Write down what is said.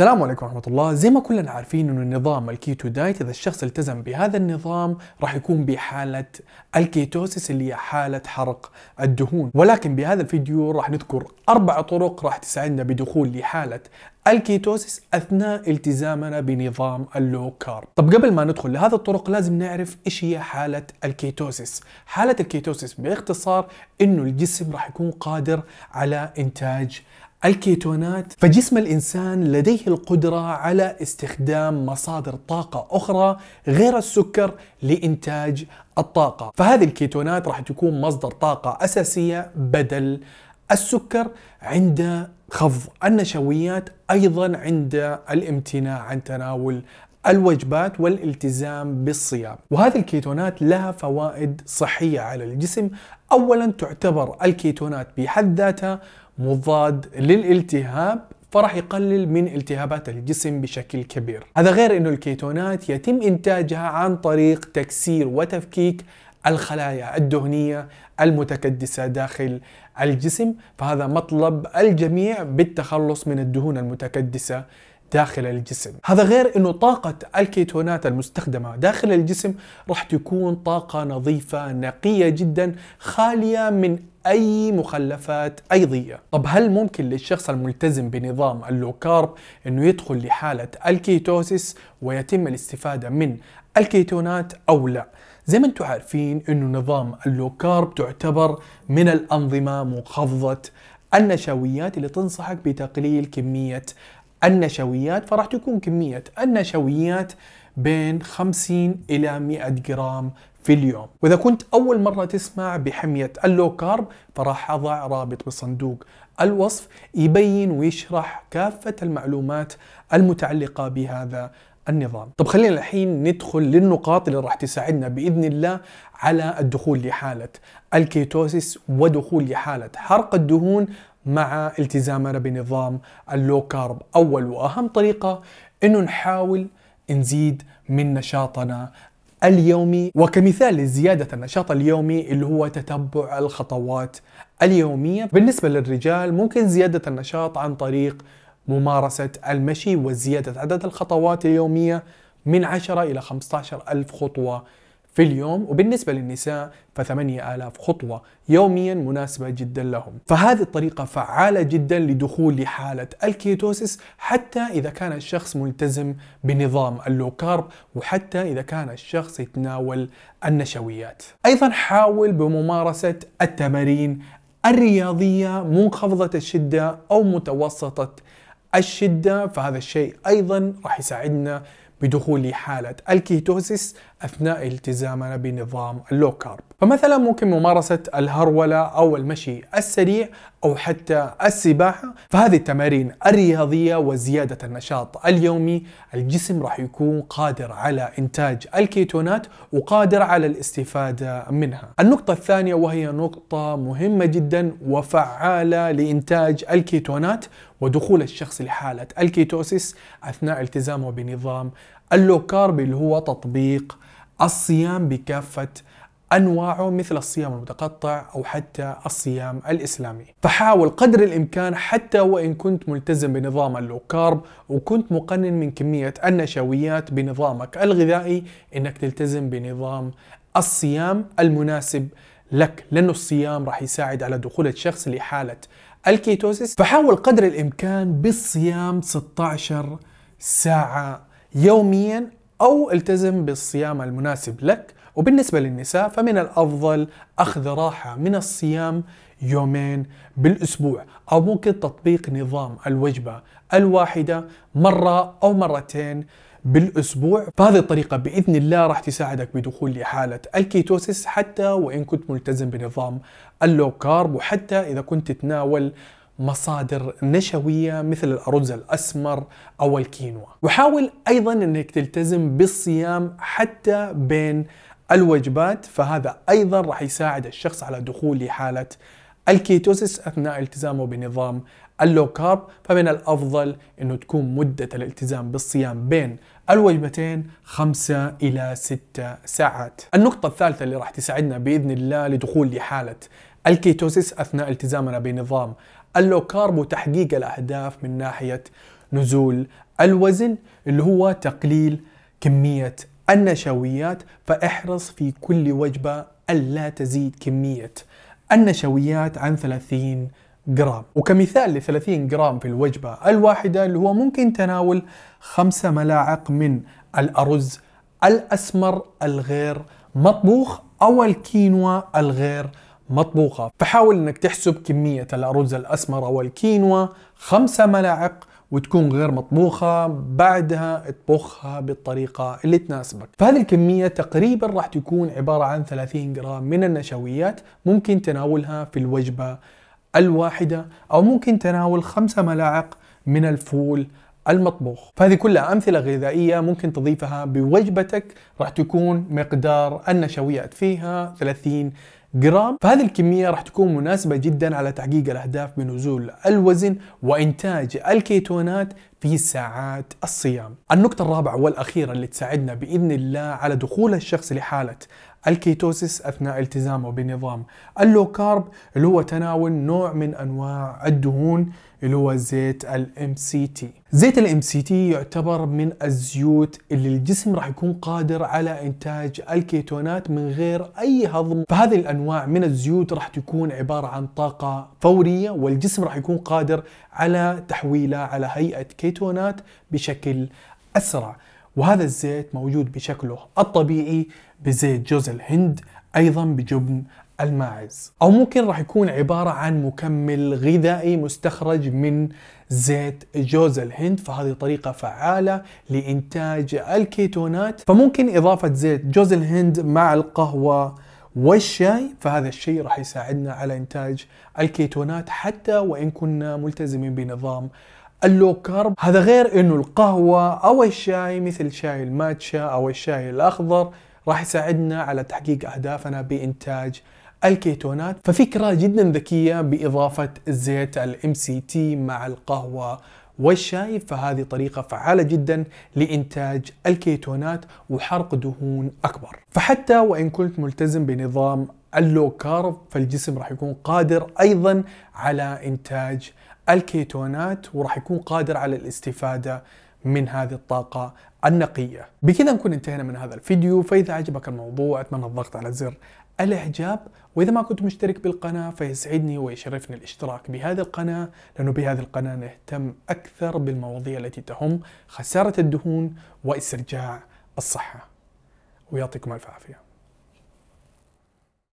السلام عليكم ورحمة الله زي ما كلنا عارفين أن النظام الكيتو دايت إذا الشخص التزم بهذا النظام راح يكون بحالة الكيتوسيس اللي هي حالة حرق الدهون ولكن بهذا الفيديو راح نذكر أربع طرق راح تساعدنا بدخول لحالة الكيتوسيس اثناء التزامنا بنظام اللو كارب. طب قبل ما ندخل لهذا الطرق لازم نعرف ايش هي حاله الكيتوسيس. حاله الكيتوسيس باختصار انه الجسم راح يكون قادر على انتاج الكيتونات فجسم الإنسان لديه القدرة على استخدام مصادر طاقة أخرى غير السكر لإنتاج الطاقة فهذه الكيتونات راح تكون مصدر طاقة أساسية بدل السكر عند خفض النشويات أيضا عند الامتناع عن تناول الوجبات والالتزام بالصيام وهذه الكيتونات لها فوائد صحية على الجسم أولا تعتبر الكيتونات بحد ذاتها مضاد للالتهاب فراح يقلل من التهابات الجسم بشكل كبير هذا غير انه الكيتونات يتم انتاجها عن طريق تكسير وتفكيك الخلايا الدهنية المتكدسة داخل الجسم فهذا مطلب الجميع بالتخلص من الدهون المتكدسة داخل الجسم هذا غير أنه طاقة الكيتونات المستخدمة داخل الجسم راح تكون طاقة نظيفة نقية جدا خالية من أي مخلفات أيضية طب هل ممكن للشخص الملتزم بنظام اللوكارب أنه يدخل لحالة الكيتوسيس ويتم الاستفادة من الكيتونات أو لا زي ما انتم عارفين انه نظام اللوكارب تعتبر من الانظمه منخفضه النشويات اللي تنصحك بتقليل كميه النشويات فراح تكون كميه النشويات بين 50 الى 100 جرام في اليوم وإذا كنت أول مرة تسمع بحمية اللو كارب فراح أضع رابط بصندوق الوصف يبين ويشرح كافة المعلومات المتعلقة بهذا النظام طب خلينا الحين ندخل للنقاط اللي راح تساعدنا بإذن الله على الدخول لحالة الكيتوسيس ودخول لحالة حرق الدهون مع التزامنا بنظام اللو كارب أول وأهم طريقة إنه نحاول نزيد من نشاطنا اليومي وكمثال لزيادة النشاط اليومي اللي هو تتبع الخطوات اليومية بالنسبة للرجال ممكن زيادة النشاط عن طريق ممارسة المشي وزيادة عدد الخطوات اليومية من 10 إلى 15 ألف خطوة في اليوم وبالنسبة للنساء ف 8000 خطوة يوميا مناسبة جدا لهم فهذه الطريقة فعالة جدا لدخول لحالة الكيتوسيس حتى إذا كان الشخص ملتزم بنظام اللوكارب وحتى إذا كان الشخص يتناول النشويات أيضا حاول بممارسة التمارين الرياضية منخفضة الشدة أو متوسطة الشدة فهذا الشيء أيضا راح يساعدنا بدخول حالة الكيتوزيس أثناء التزامنا بنظام اللو فمثلا ممكن ممارسة الهرولة أو المشي السريع أو حتى السباحة فهذه التمارين الرياضية وزيادة النشاط اليومي الجسم راح يكون قادر على إنتاج الكيتونات وقادر على الاستفادة منها النقطة الثانية وهي نقطة مهمة جدا وفعالة لإنتاج الكيتونات ودخول الشخص لحالة الكيتوسيس أثناء التزامه بنظام اللو كارب اللي هو تطبيق الصيام بكافة أنواعه مثل الصيام المتقطع أو حتى الصيام الإسلامي فحاول قدر الإمكان حتى وإن كنت ملتزم بنظام اللوكارب وكنت مقنن من كمية النشويات بنظامك الغذائي إنك تلتزم بنظام الصيام المناسب لك لأنه الصيام راح يساعد على دخول الشخص لحالة الكيتوسيس فحاول قدر الإمكان بالصيام 16 ساعة يوميا أو التزم بالصيام المناسب لك وبالنسبة للنساء فمن الأفضل أخذ راحة من الصيام يومين بالأسبوع أو ممكن تطبيق نظام الوجبة الواحدة مرة أو مرتين بالاسبوع فهذه الطريقه باذن الله راح تساعدك بدخول لحاله الكيتوسيس حتى وان كنت ملتزم بنظام اللو كارب وحتى اذا كنت تتناول مصادر نشوية مثل الأرز الأسمر أو الكينوا وحاول أيضا أنك تلتزم بالصيام حتى بين الوجبات فهذا ايضا راح يساعد الشخص على دخول لحاله الكيتوسيس اثناء التزامه بنظام اللو كارب فمن الافضل انه تكون مده الالتزام بالصيام بين الوجبتين خمسة إلى ستة ساعات النقطة الثالثة اللي راح تساعدنا بإذن الله لدخول لحالة الكيتوسيس أثناء التزامنا بنظام اللو كارب وتحقيق الأهداف من ناحية نزول الوزن اللي هو تقليل كمية النشويات فاحرص في كل وجبة ألا تزيد كمية النشويات عن 30 جرام وكمثال ل 30 جرام في الوجبة الواحدة اللي هو ممكن تناول 5 ملاعق من الأرز الأسمر الغير مطبوخ أو الكينوا الغير مطبوخة فحاول أنك تحسب كمية الأرز الأسمر أو الكينوا 5 ملاعق وتكون غير مطبوخة بعدها تطبخها بالطريقة اللي تناسبك فهذه الكمية تقريبا راح تكون عبارة عن 30 جرام من النشويات ممكن تناولها في الوجبة الواحدة أو ممكن تناول خمسة ملاعق من الفول المطبوخ فهذه كلها أمثلة غذائية ممكن تضيفها بوجبتك راح تكون مقدار النشويات فيها 30 جرام فهذه الكمية راح تكون مناسبة جدا على تحقيق الأهداف بنزول الوزن وإنتاج الكيتونات في ساعات الصيام النقطة الرابعة والأخيرة اللي تساعدنا بإذن الله على دخول الشخص لحالة الكيتوسيس اثناء التزامه بنظام اللو كارب اللي هو تناول نوع من انواع الدهون اللي هو زيت الام سي تي زيت الام سي تي يعتبر من الزيوت اللي الجسم راح يكون قادر على انتاج الكيتونات من غير اي هضم فهذه الانواع من الزيوت راح تكون عباره عن طاقه فوريه والجسم راح يكون قادر على تحويلها على هيئه كيتونات بشكل اسرع وهذا الزيت موجود بشكله الطبيعي بزيت جوز الهند أيضا بجبن الماعز أو ممكن راح يكون عبارة عن مكمل غذائي مستخرج من زيت جوز الهند فهذه طريقة فعالة لإنتاج الكيتونات فممكن إضافة زيت جوز الهند مع القهوة والشاي فهذا الشيء راح يساعدنا على إنتاج الكيتونات حتى وإن كنا ملتزمين بنظام اللو كارب هذا غير انه القهوة او الشاي مثل شاي الماتشا او الشاي الاخضر راح يساعدنا على تحقيق اهدافنا بانتاج الكيتونات ففكرة جدا ذكية باضافة زيت الام سي تي مع القهوة والشاي فهذه طريقة فعالة جدا لإنتاج الكيتونات وحرق دهون أكبر فحتى وإن كنت ملتزم بنظام اللو كارب فالجسم راح يكون قادر أيضا على إنتاج الكيتونات وراح يكون قادر على الاستفاده من هذه الطاقة النقية بكذا نكون انتهينا من هذا الفيديو فإذا عجبك الموضوع أتمنى الضغط على زر الإعجاب وإذا ما كنت مشترك بالقناة فيسعدني ويشرفني الاشتراك بهذه القناة لأنه بهذه القناة نهتم أكثر بالمواضيع التي تهم خسارة الدهون واسترجاع الصحة ويعطيكم ألف عافية